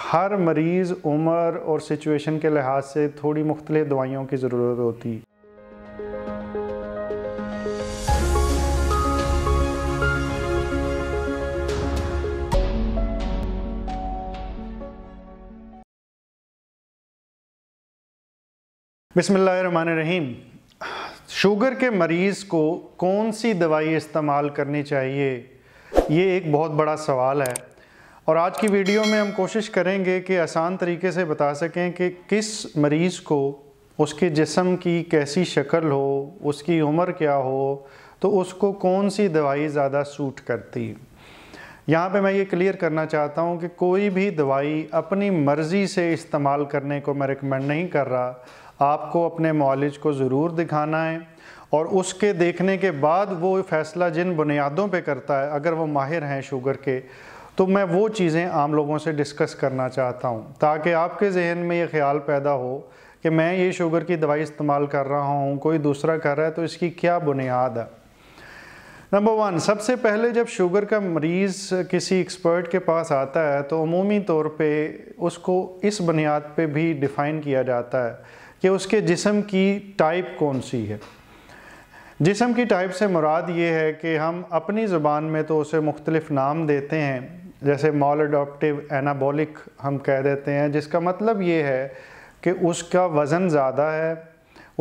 हर मरीज़ उम्र और सिचुएशन के लिहाज से थोड़ी मुख्तलिफ़ दवाइयों की ज़रूरत होती है रहीम शुगर के मरीज़ को कौन सी दवाई इस्तेमाल करनी चाहिए ये एक बहुत बड़ा सवाल है और आज की वीडियो में हम कोशिश करेंगे कि आसान तरीके से बता सकें कि किस मरीज़ को उसके जिसम की कैसी शक्ल हो उसकी उम्र क्या हो तो उसको कौन सी दवाई ज़्यादा सूट करती यहाँ पे मैं ये क्लियर करना चाहता हूँ कि कोई भी दवाई अपनी मर्ज़ी से इस्तेमाल करने को मैं रिकमेंड नहीं कर रहा आपको अपने मॉलिज को ज़रूर दिखाना है और उसके देखने के बाद वो फैसला जिन बुनियादों पे करता है अगर वो माहिर हैं शुगर के तो मैं वो चीज़ें आम लोगों से डिस्कस करना चाहता हूँ ताकि आपके जहन में ये ख्याल पैदा हो कि मैं ये शुगर की दवाई इस्तेमाल कर रहा हूँ कोई दूसरा कर रहा है तो इसकी क्या बुनियाद है नंबर वन सबसे पहले जब शुगर का मरीज़ किसी एक्सपर्ट के पास आता है तो अमूमी तौर पे उसको इस बुनियाद पे भी डिफ़ाइन किया जाता है कि उसके जिसम की टाइप कौन सी है जिसम की टाइप से मुराद ये है कि हम अपनी ज़ुबान में तो उसे मुख्तलिफ़ नाम देते हैं जैसे मॉल अडोप्टिव एनाबॉलिक हम कह देते हैं जिसका मतलब ये है कि उसका वज़न ज़्यादा है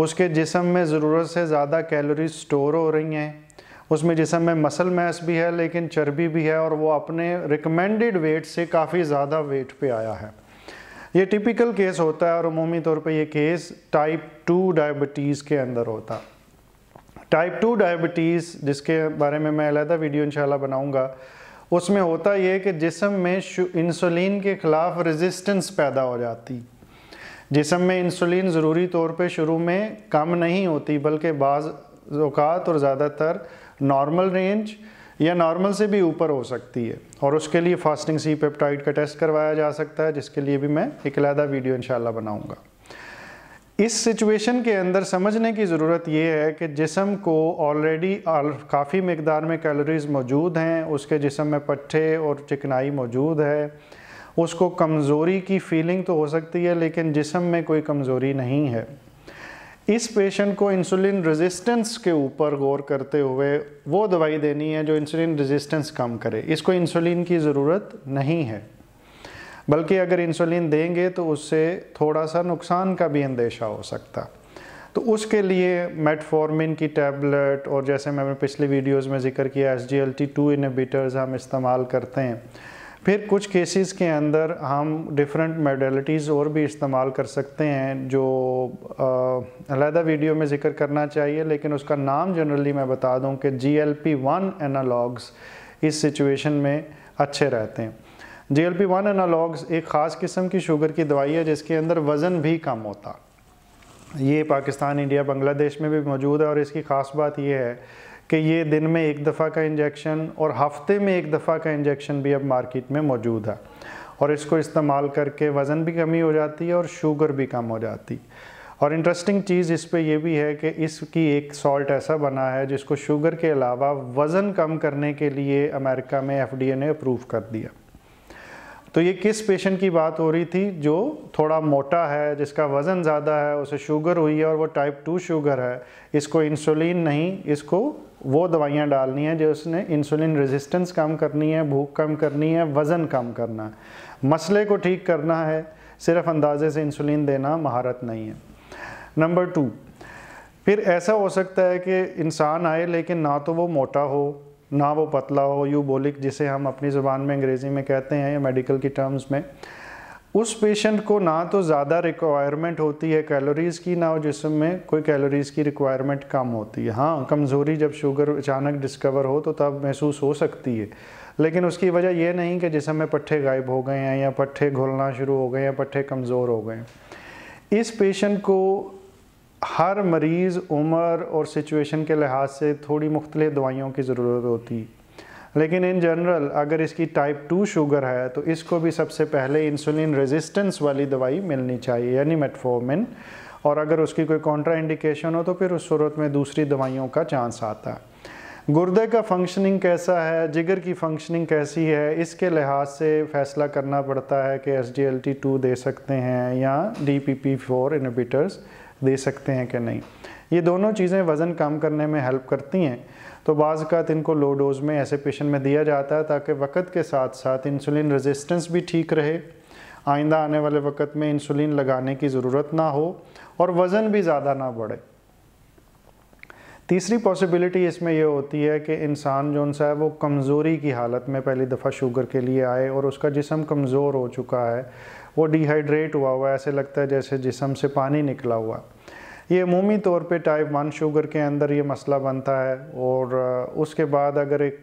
उसके जिसम में ज़रूरत से ज़्यादा कैलोरी स्टोर हो रही हैं उसमें जिसम में मसल मैस भी है लेकिन चर्बी भी है और वो अपने रिकमेंडेड वेट से काफ़ी ज़्यादा वेट पे आया है ये टिपिकल केस होता है और अमूमी तौर पे ये केस टाइप टू डायबिटीज़ के अंदर होता टाइप टू डायबिटीज़ जिसके बारे में मैं अलहदा वीडियो इंशाल्लाह बनाऊँगा उसमें होता यह कि जिसम में इंसुलिन के ख़िलाफ़ रेजिस्टेंस पैदा हो जाती जिसम में इंसुलिन ज़रूरी तौर पे शुरू में कम नहीं होती बल्कि बाज़ अवत और ज़्यादातर नॉर्मल रेंज या नॉर्मल से भी ऊपर हो सकती है और उसके लिए फास्टिंग सी पेप्टाइड का टेस्ट करवाया जा सकता है जिसके लिए भी मैं एक अलहदा वीडियो इंशाल्लाह बनाऊँगा इस सिचुएशन के अंदर समझने की ज़रूरत यह है कि जिसम को ऑलरेडी काफ़ी मकदार में कैलोरीज़ मौजूद हैं उसके जिसम में पट्ठे और चिकनाई मौजूद है उसको कमज़ोरी की फीलिंग तो हो सकती है लेकिन जिसम में कोई कमज़ोरी नहीं है इस पेशेंट को इंसुलिन रेजिस्टेंस के ऊपर गौर करते हुए वो दवाई देनी है जो इंसुलिन रेजिस्टेंस कम करे इसको इंसुलिन की ज़रूरत नहीं है बल्कि अगर इंसुलिन देंगे तो उससे थोड़ा सा नुकसान का भी अंदेशा हो सकता तो उसके लिए मेटफॉर्मिन की टैबलेट और जैसे मैंने पिछली वीडियोस में जिक्र किया S G L T two inhibitors हम इस्तेमाल करते हैं फिर कुछ केसेस के अंदर हम डिफरेंट मेडलिटीज़ और भी इस्तेमाल कर सकते हैं जो अलहदा वीडियो में ज़िक्र करना चाहिए लेकिन उसका नाम जनरली मैं बता दूं कि G L P one analogues इस सिचुएशन में अच्छे रहते हैं G L P one analogues एक ख़ास किस्म की शुगर की दवाई है जिसके अंदर वज़न भी कम होता ये पाकिस्तान इंडिया बांग्लादेश में भी मौजूद है और इसकी ख़ास बात यह है कि ये दिन में एक दफ़ा का इंजेक्शन और हफ्ते में एक दफ़ा का इंजेक्शन भी अब मार्केट में मौजूद है और इसको इस्तेमाल करके वज़न भी कमी हो जाती है और शुगर भी कम हो जाती और इंटरेस्टिंग चीज़ इस पर यह भी है कि इसकी एक सॉल्ट ऐसा बना है जिसको शुगर के अलावा वज़न कम करने के लिए अमेरिका में एफडीए ने अप्रूव कर दिया तो ये किस पेशेंट की बात हो रही थी जो थोड़ा मोटा है जिसका वज़न ज़्यादा है उसे शुगर हुई है और वो टाइप टू शुगर है इसको इंसुलिन नहीं इसको वो दवाइयाँ डालनी हैं जो उसने इंसुलिन रेजिस्टेंस कम करनी है भूख कम करनी है वज़न कम करना है मसले को ठीक करना है सिर्फ अंदाजे से इंसुलिन देना महारत नहीं है नंबर टू फिर ऐसा हो सकता है कि इंसान आए लेकिन ना तो वो मोटा हो ना वो पतला हो यूबोलिक जिसे हम अपनी ज़ुबान में अंग्रेज़ी में कहते हैं या मेडिकल की टर्म्स में उस पेशेंट को ना तो ज़्यादा रिक्वायरमेंट होती है कैलोरीज़ की ना जिसम में कोई कैलोरीज़ की रिक्वायरमेंट कम होती है हाँ कमज़ोरी जब शुगर अचानक डिस्कवर हो तो तब महसूस हो सकती है लेकिन उसकी वजह यह नहीं कि जिसम में पट्ठे गायब हो गए हैं या पट्ठे घुलना शुरू हो गए या पट्ठे कमज़ोर हो गए इस पेशेंट को हर मरीज़ उम्र और सिचुएशन के लिहाज से थोड़ी मुख्तलिफ दवाइयों की ज़रूरत होती लेकिन इन जनरल अगर इसकी टाइप टू शुगर है तो इसको भी सबसे पहले इंसुलिन रेजिस्टेंस वाली दवाई मिलनी चाहिए यानी मेटफोमिन और अगर उसकी कोई कॉन्ट्रा इंडिकेशन हो तो फिर उस सूरत में दूसरी दवाइयों का चांस आता है गुर्दे का फंक्शनिंग कैसा है जिगर की फंक्शनिंग कैसी है इसके लिहाज से फ़ैसला करना पड़ता है कि S D L T two दे सकते हैं या D P P four inhibitors दे सकते हैं कि नहीं ये दोनों चीज़ें वज़न कम करने में हेल्प करती हैं तो बाज़ात इनको लो डोज़ में ऐसे पेशेंट में दिया जाता है ताकि वक़्त के साथ साथ इंसुलिन रेजिस्टेंस भी ठीक रहे आइंदा आने वाले वक्त में इंसुलिन लगाने की ज़रूरत ना हो और वज़न भी ज़्यादा ना बढ़े तीसरी पॉसिबिलिटी इसमें यह होती है कि इंसान जो सा है वो कमज़ोरी की हालत में पहली दफ़ा शुगर के लिए आए और उसका जिसम कमज़ोर हो चुका है वो डिहाइड्रेट हुआ हुआ ऐसे लगता है जैसे जिसम से पानी निकला हुआ है ये अमूमी तौर पे टाइप वन शुगर के अंदर ये मसला बनता है और उसके बाद अगर एक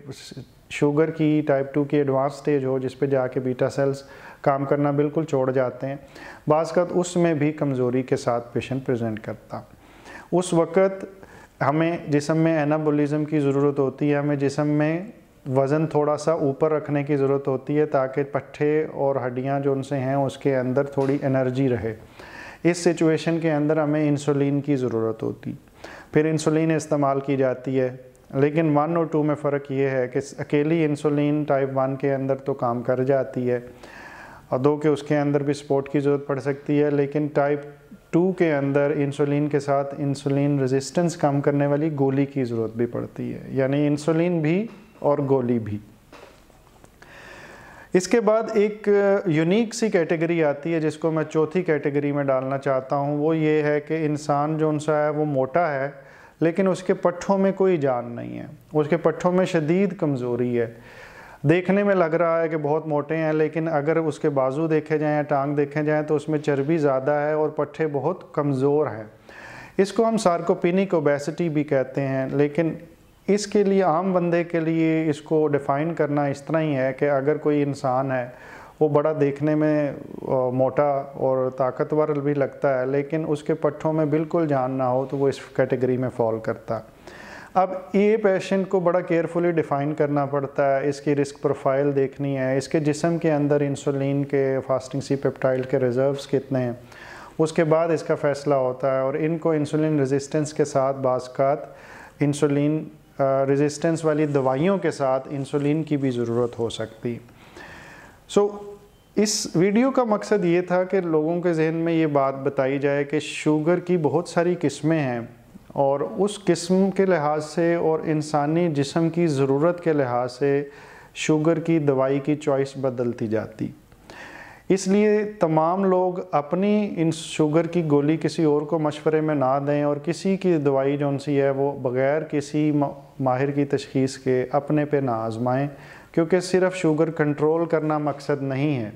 शुगर की टाइप टू की एडवांस स्टेज हो जिस जाके बीटा सेल्स काम करना बिल्कुल छोड़ जाते हैं बाज़त उसमें भी कमज़ोरी के साथ पेशेंट प्रेजेंट करता उस वक़्त हमें जिसम में एनाबोलिज़म की ज़रूरत होती है हमें जिसम में वज़न थोड़ा सा ऊपर रखने की ज़रूरत होती है ताकि पट्ठे और हड्डियाँ जो उनसे हैं उसके अंदर थोड़ी एनर्जी रहे इस सिचुएशन के अंदर हमें इंसुलिन की ज़रूरत होती फिर इंसुलिन इस्तेमाल की जाती है लेकिन वन और टू में फ़र्क ये है कि अकेली इंसुलिन टाइप वन के अंदर तो काम कर जाती है और दो के उसके अंदर भी सपोर्ट की ज़रूरत पड़ सकती है लेकिन टाइप टू के अंदर इंसुलिन के साथ इंसुलिन रेजिस्टेंस कम करने वाली गोली की ज़रूरत भी पड़ती है यानी इंसुलिन भी और गोली भी इसके बाद एक यूनिक सी कैटेगरी आती है जिसको मैं चौथी कैटेगरी में डालना चाहता हूँ वो ये है कि इंसान जो उनसा है वो मोटा है लेकिन उसके पट्ठों में कोई जान नहीं है उसके पट्ठों में शदीद कमज़ोरी है देखने में लग रहा है कि बहुत मोटे हैं लेकिन अगर उसके बाजू देखे जाएँ या टांग देखे जाएँ तो उसमें चर्बी ज़्यादा है और पट्ठे बहुत कमज़ोर हैं इसको हम सार्कोपिनिक ओबेसिटी भी कहते हैं लेकिन इसके लिए आम बंदे के लिए इसको डिफ़ाइन करना इस तरह ही है कि अगर कोई इंसान है वो बड़ा देखने में मोटा और ताकतवर भी लगता है लेकिन उसके पट्ठों में बिल्कुल जान ना हो तो वो इस कैटेगरी में फॉल करता है अब ये पेशेंट को बड़ा केयरफुली डिफ़ाइन करना पड़ता है इसकी रिस्क प्रोफाइल देखनी है इसके जिसम के अंदर इंसुलिन के फास्टिंग सी पेप्टाइल के रिज़र्व्स कितने हैं उसके बाद इसका फ़ैसला होता है और इनको इंसुलिन रेजिस्टेंस के साथ बाज़ात इंसुलिन रेजिस्टेंस वाली दवाइयों के साथ इंसुलिन की भी ज़रूरत हो सकती सो so, इस वीडियो का मकसद ये था कि लोगों के जहन में ये बात बताई जाए कि शुगर की बहुत सारी किस्में हैं और उस किस्म के लिहाज से और इंसानी जिसम की ज़रूरत के लिहाज से शुगर की दवाई की चॉइस बदलती जाती इसलिए तमाम लोग अपनी इन शुगर की गोली किसी और को मशवरे में ना दें और किसी की दवाई जो सी है वो बग़ैर किसी माहिर की तशखीस के अपने पे ना आजमाएँ क्योंकि सिर्फ शुगर कंट्रोल करना मकसद नहीं है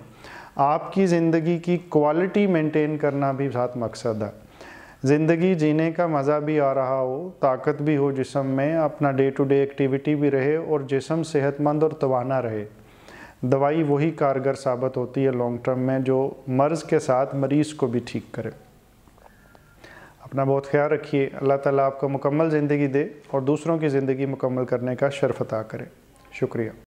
आपकी ज़िंदगी की क्वालिटी मेंटेन करना भी साथ मकसद है ज़िंदगी जीने का मज़ा भी आ रहा हो ताकत भी हो जिसम में अपना डे टू डे एक्टिविटी भी रहे और जिसम सेहतमंद और तोाना रहे दवाई वही कारगर साबित होती है लॉन्ग टर्म में जो मर्ज़ के साथ मरीज़ को भी ठीक करे अपना बहुत ख्याल रखिए अल्लाह ताला आपको मुकम्मल ज़िंदगी दे और दूसरों की ज़िंदगी मुकम्मल करने का शर्फ अता करे शुक्रिया